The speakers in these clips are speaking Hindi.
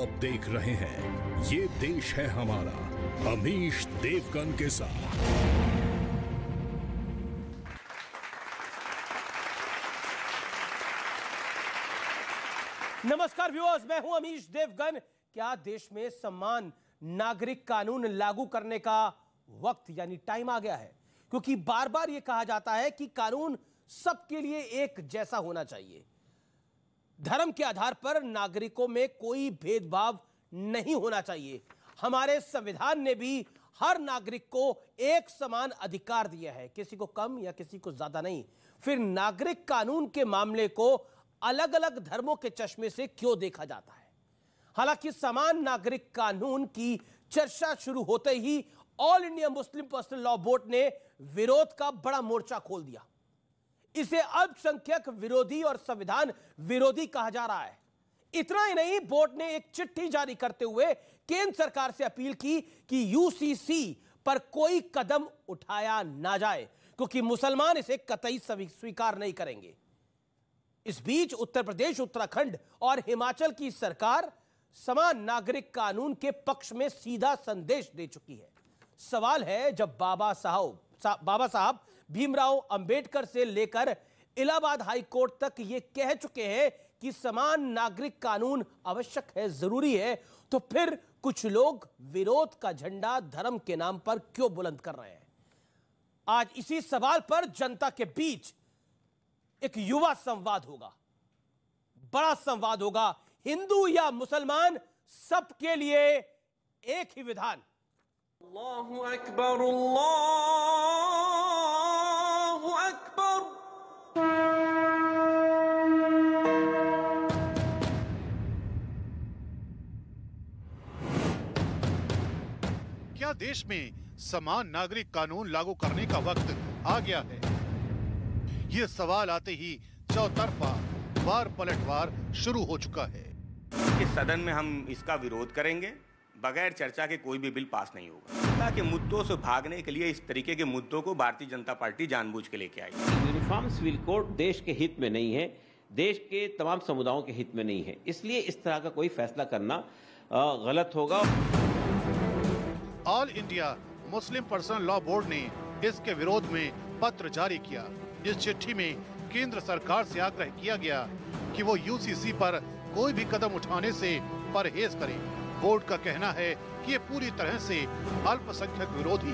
आप देख रहे हैं ये देश है हमारा अमीश देवगन के साथ नमस्कार व्यूअर्स मैं हूं अमीश देवगन क्या देश में सम्मान नागरिक कानून लागू करने का वक्त यानी टाइम आ गया है क्योंकि बार बार यह कहा जाता है कि कानून सबके लिए एक जैसा होना चाहिए धर्म के आधार पर नागरिकों में कोई भेदभाव नहीं होना चाहिए हमारे संविधान ने भी हर नागरिक को एक समान अधिकार दिया है किसी को कम या किसी को ज्यादा नहीं फिर नागरिक कानून के मामले को अलग अलग धर्मों के चश्मे से क्यों देखा जाता है हालांकि समान नागरिक कानून की चर्चा शुरू होते ही all India Muslim personal law board ने विरोध का बड़ा मोर्चा खोल दिया इसे अल्पसंख्यक विरोधी और संविधान विरोधी कहा जा रहा है इतना ही नहीं बोर्ड ने एक चिट्ठी जारी करते हुए केंद्र सरकार से अपील की कि यूसीसी पर कोई कदम उठाया ना जाए क्योंकि मुसलमान इसे कतई स्वीकार नहीं करेंगे इस बीच उत्तर प्रदेश उत्तराखंड और हिमाचल की सरकार समान नागरिक कानून के पक्ष में सीधा संदेश दे चुकी है सवाल है जब बाबा साहब सा, बाबा साहब भीमराव अंबेडकर से लेकर इलाहाबाद हाईकोर्ट तक ये कह चुके हैं कि समान नागरिक कानून आवश्यक है जरूरी है तो फिर कुछ लोग विरोध का झंडा धर्म के नाम पर क्यों बुलंद कर रहे हैं आज इसी सवाल पर जनता के बीच एक युवा संवाद होगा बड़ा संवाद होगा हिंदू या मुसलमान सबके लिए एक ही विधान अल्लाह अकबर अल्लाह क्या देश में समान नागरिक कानून लागू करने का वक्त आ गया है यह सवाल आते ही चौतरफा वार पलटवार शुरू हो चुका है इस सदन में हम इसका विरोध करेंगे बगैर चर्चा के कोई भी बिल पास नहीं होगा जनता के मुद्दों से भागने के लिए इस तरीके के मुद्दों को भारतीय जनता पार्टी जानबूझ के लेके आई यूनिफॉर्म सिविल कोड देश के हित में नहीं है देश के तमाम समुदायों के हित में नहीं है इसलिए इस तरह का कोई फैसला करना गलत होगा all India Muslim personal law board ने इसके विरोध में पत्र जारी किया इस चिट्ठी में केंद्र सरकार से आग्रह किया गया कि वो यूसीसी पर कोई भी कदम उठाने से परहेज करें बोर्ड का कहना है कि ये पूरी तरह से अल्पसंख्यक विरोधी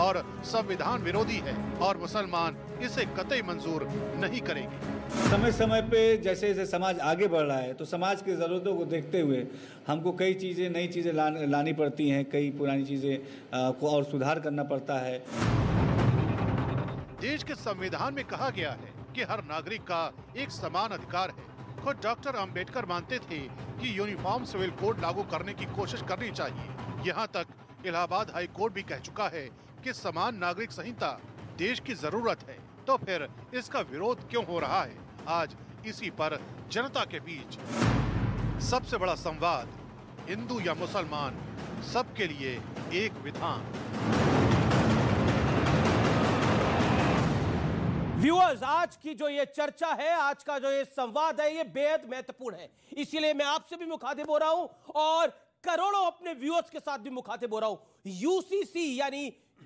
और संविधान विरोधी है और मुसलमान इसे कतई मंजूर नहीं करेंगे समय समय पे जैसे जैसे समाज आगे बढ़ रहा है तो समाज की ज़रूरतों को देखते हुए हमको कई चीज़ें नई चीज़ें ला, लानी पड़ती हैं कई पुरानी चीज़ें को और सुधार करना पड़ता है देश के संविधान में कहा गया है कि हर नागरिक का एक समान अधिकार है खुद डॉक्टर अंबेडकर मानते थे कि यूनिफॉर्म सिविल कोड लागू करने की कोशिश करनी चाहिए यहाँ तक इलाहाबाद हाई कोर्ट भी कह चुका है कि समान नागरिक संहिता देश की जरूरत है तो फिर इसका विरोध क्यों हो रहा है आज इसी पर जनता के बीच सबसे बड़ा संवाद हिंदू या मुसलमान सबके लिए एक विधान व्यूअर्स आज की जो ये चर्चा है आज का जो ये संवाद है ये बेहद महत्वपूर्ण है इसीलिए मैं आपसे भी मुखातिब हो रहा हूं और करोड़ों अपने व्यूअर्स के साथ भी मुखातिब हो रहा हूं यूसीसी यानी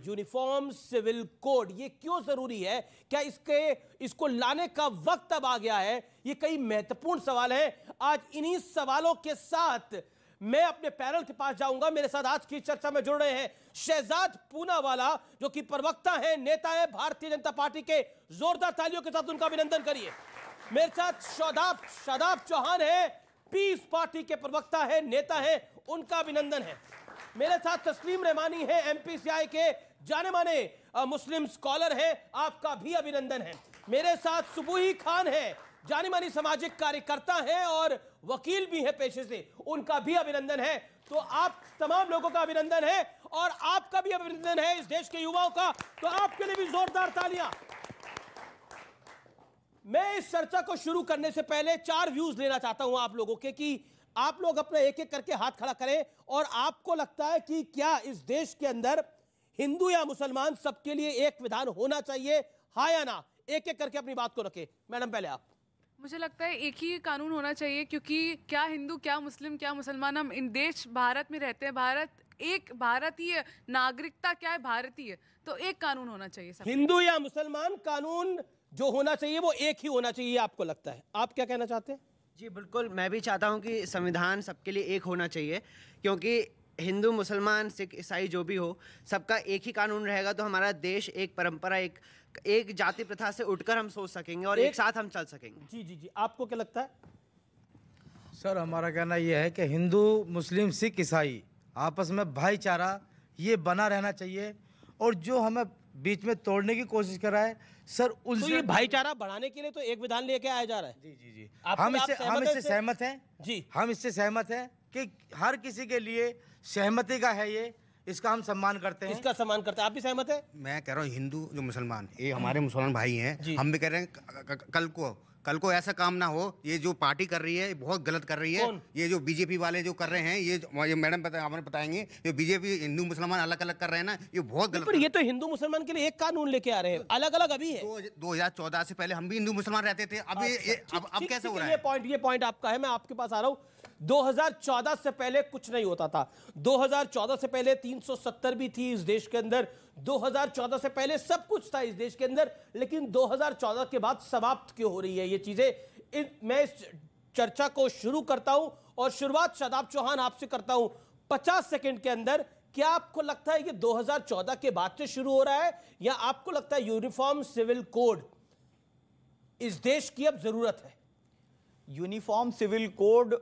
यूनिफॉर्म सिविल कोड ये क्यों जरूरी है क्या इसके इसको लाने का वक्त अब आ गया है ये कई महत्वपूर्ण सवाल है आज इन्हीं सवालों के साथ मैं अपने पैनल के पास जाऊंगा मेरे साथ आज की चर्चा में जुड़ रहे हैं शहजाद पूनावाला जो कि प्रवक्ता है नेता है भारतीय जनता पार्टी के जोरदार तालियों के साथ उनका अभिनंदन करिए मेरे साथ शादाब शादाब चौहान है पीस पार्टी के प्रवक्ता है नेता है उनका अभिनंदन है मेरे साथ तस्लीम रहमानी है एमपीसीआई के जाने माने मुस्लिम स्कॉलर है आपका भी अभिनंदन है मेरे साथ सुबूही खान है जाने मानी सामाजिक कार्यकर्ता है और वकील भी हैं पेशे से उनका भी अभिनंदन है तो आप तमाम लोगों का अभिनंदन है और आपका भी अभिनंदन है इस देश के युवाओं का तो आपके लिए भी जोरदार तालियां मैं इस चर्चा को शुरू करने से पहले चार व्यूज लेना चाहता हूं आप लोगों के कि आप लोग अपना एक एक करके हाथ खड़ा करें और आपको लगता है कि क्या इस देश के अंदर हिंदू या मुसलमान सबके लिए एक विधान होना चाहिए हा या ना एक एक करके अपनी बात को रखें मैडम पहले आप मुझे लगता है एक ही कानून होना चाहिए क्योंकि क्या हिंदू क्या मुस्लिम क्या मुसलमान हम इन देश भारत में रहते हैं भारत एक भारतीय नागरिकता क्या है भारतीय तो एक कानून होना चाहिए सब हिंदू या मुसलमान कानून जो होना चाहिए वो एक ही होना चाहिए आपको लगता है आप क्या कहना चाहते हैं जी बिल्कुल मैं भी चाहता हूँ कि संविधान सबके लिए एक होना चाहिए क्योंकि हिंदू मुसलमान सिख ईसाई जो भी हो सबका एक ही कानून रहेगा तो हमारा देश एक परंपरा एक एक जाति प्रथा से उठकर हम सोच सकेंगे और एक, एक साथ हम चल सकेंगे जी जी जी आपको क्या लगता है सर हमारा कहना यह है कि हिंदू मुस्लिम सिख ईसाई आपस में भाईचारा ये बना रहना चाहिए और जो हमें बीच में तोड़ने की कोशिश कर रहा है सर तो उस तो भाईचारा बढ़ाने के लिए तो एक विधान लेके आया जा रहा है जी जी जी हम इससे हम इससे सहमत हैं जी हम इससे सहमत हैं कि हर किसी के लिए सहमति का है ये इसका हम सम्मान करते हैं इसका सम्मान करते हैं आप भी सहमत है मैं कह रहा हूँ हिंदू जो मुसलमान ये हमारे मुसलमान भाई हैं हम भी कह रहे हैं कल को कल को ऐसा काम ना हो ये जो पार्टी कर रही है बहुत गलत कर रही है ये जो बीजेपी वाले जो कर रहे हैं ये ये मैडम हमें बताएंगे जो बीजेपी हिंदू मुसलमान अलग अलग कर रहे हैं ना ये बहुत गलत पर ये तो हिंदू मुसलमान के लिए एक कानून लेके आ रहे हैं अलग अलग अभी है दो हजार चौदह से पहले हम भी हिंदू मुसलमान रहते थे अब अच्छा, अब कैसे हो रहा है ये पॉइंट आपका है मैं आपके पास आ रहा हूँ 2014 से पहले कुछ नहीं होता था 2014 से पहले 370 भी थी इस देश के अंदर 2014 से पहले सब कुछ था इस देश के अंदर लेकिन 2014 के बाद समाप्त क्यों हो रही है ये चीजें मैं इस चर्चा को शुरू करता हूं और शुरुआत शादाब चौहान आपसे करता हूं पचास सेकेंड के अंदर क्या आपको लगता है कि 2014 के बाद से शुरू हो रहा है या आपको लगता है यूनिफॉर्म सिविल कोड इस देश की अब जरूरत है यूनिफॉर्म सिविल कोड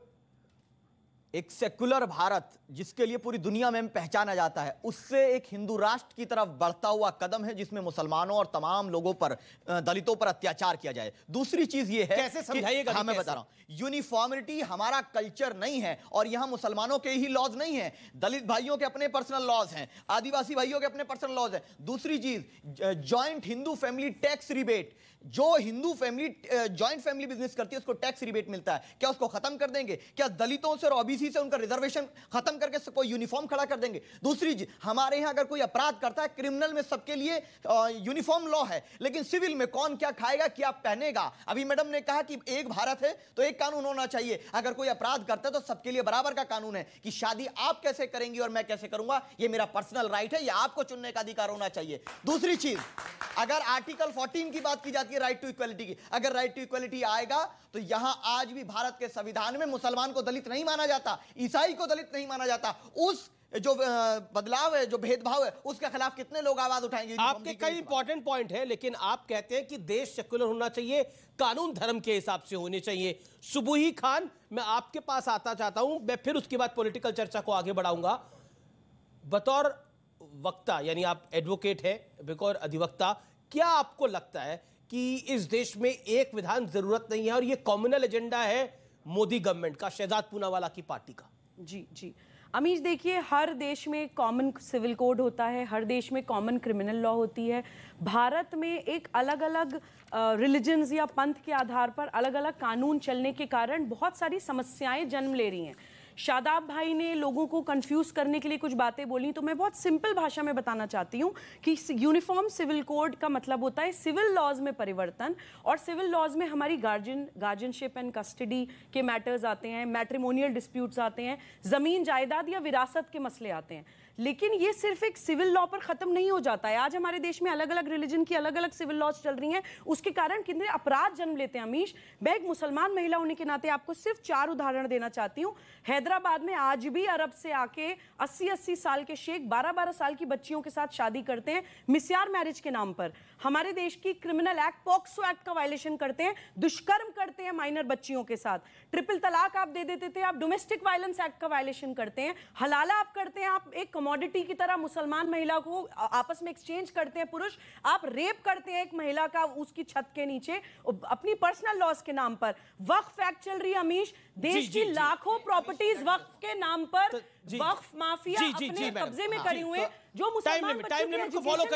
एक सेकुलर भारत जिसके लिए पूरी दुनिया में पहचाना जाता है उससे एक हिंदू राष्ट्र की तरफ बढ़ता हुआ कदम है जिसमें मुसलमानों और तमाम लोगों पर दलितों पर अत्याचार किया जाए दूसरी चीज ये है कैसे कि, हाँ मैं बता रहा हूं यूनिफॉर्मिटी हमारा कल्चर नहीं है और यहां मुसलमानों के ही लॉज नहीं है दलित भाइयों के अपने पर्सनल लॉज हैं आदिवासी भाइयों के अपने पर्सनल लॉज है दूसरी चीज joint Hindu family tax rebate जो Hindu family joint family business करती है उसको टैक्स रिबेट मिलता है क्या उसको खत्म कर देंगे क्या दलितों से और ओबीसी ओबीसी से उनका रिजर्वेशन खत्म करके कोई यूनिफॉर्म खड़ा कर देंगे दूसरी चीज हमारे यहाँ अगर कोई अपराध करता है क्रिमिनल में सबके लिए यूनिफॉर्म लॉ है लेकिन सिविल में कौन क्या खाएगा क्या पहनेगा अभी मैडम ने कहा कि एक भारत है तो एक कानून होना चाहिए अगर कोई अपराध करता है तो सबके लिए बराबर का कानून है कि शादी आप कैसे करेंगी और मैं कैसे करूंगा ये मेरा पर्सनल राइट है ये आपको चुनने का अधिकार होना चाहिए दूसरी चीज अगर आर्टिकल 14 की बात की जाती है राइट टू इक्वलिटी की अगर राइट टू इक्वलिटी आएगा तो यहां आज भी भारत के संविधान में मुसलमान को दलित नहीं माना जाता जाता ईसाई को दलित नहीं माना जाता उस जो बदलाव है जो भेदभाव है उसके खिलाफ कितने लोग आवाज उठाएंगे आपके कई इंपॉर्टेंट पॉइंट है लेकिन आप कहते हैं कि देश सेक्युलर होना चाहिए कानून धर्म के हिसाब से होने चाहिए सुबुही खान मैं आपके पास आता चाहता हूं मैं फिर उसके बाद पॉलिटिकल चर्चा को आगे बढ़ाऊंगा बतौर वक्ता यानी आप एडवोकेट है बिकॉर अधिवक्ता क्या आपको लगता है कि इस देश में एक विधान जरूरत नहीं है और यह कॉमनल एजेंडा है मोदी गवर्नमेंट का शहजाद पूनावाला की पार्टी का जी जी अमीश देखिए हर देश में कॉमन सिविल कोड होता है हर देश में कॉमन क्रिमिनल लॉ होती है भारत में एक अलग अलग रिलीजन्स या पंथ के आधार पर अलग अलग कानून चलने के कारण बहुत सारी समस्याएं जन्म ले रही हैं शादाब भाई ने लोगों को कंफ्यूज करने के लिए कुछ बातें बोली तो मैं बहुत सिंपल भाषा में बताना चाहती हूँ कि यूनिफॉर्म सिविल कोड का मतलब होता है सिविल लॉज में परिवर्तन और सिविल लॉज में हमारी गार्जियन गार्जियनशिप एंड कस्टडी के मैटर्स आते हैं मैट्रिमोनियल डिस्प्यूट्स आते हैं ज़मीन जायदाद या विरासत के मसले आते हैं लेकिन ये सिर्फ एक सिविल लॉ पर खत्म नहीं हो जाता है आज हमारे देश में अलग अलग रिलीजन की अलग अलग सिविल लॉज चल रही हैं उसके कारण कितने अपराध जन्म लेते हैं अमीश मैं एक मुसलमान महिला होने के नाते आपको सिर्फ चार उदाहरण देना चाहती हूँ हैदराबाद में आज भी अरब से आके अस्सी अस्सी साल के शेख बारह बारह साल की बच्चियों के साथ शादी करते हैं मिसयार मैरिज के नाम पर हमारे देश की क्रिमिनल एक्ट पॉक्सो एक्ट का वायलेशन करते हैं दुष्कर्म करते हैं माइनर बच्चियों के साथ ट्रिपल तलाक आप दे देते थे आप डोमेस्टिक वायलेंस एक्ट का वायलेशन करते हैं हलाला आप करते हैं आप एक कमोडिटी की तरह मुसलमान महिला को आपस में एक्सचेंज करते हैं पुरुष आप रेप करते हैं एक महिला का उसकी छत के नीचे अपनी पर्सनल लॉस के नाम पर वक्फ एक्ट चल रही अमीश देश की लाखों प्रॉपर्टीज वक्फ के नाम पर तो वक्फ माफिया अपने कब्जे में हाँ। करी हुए तो जो मुसलमान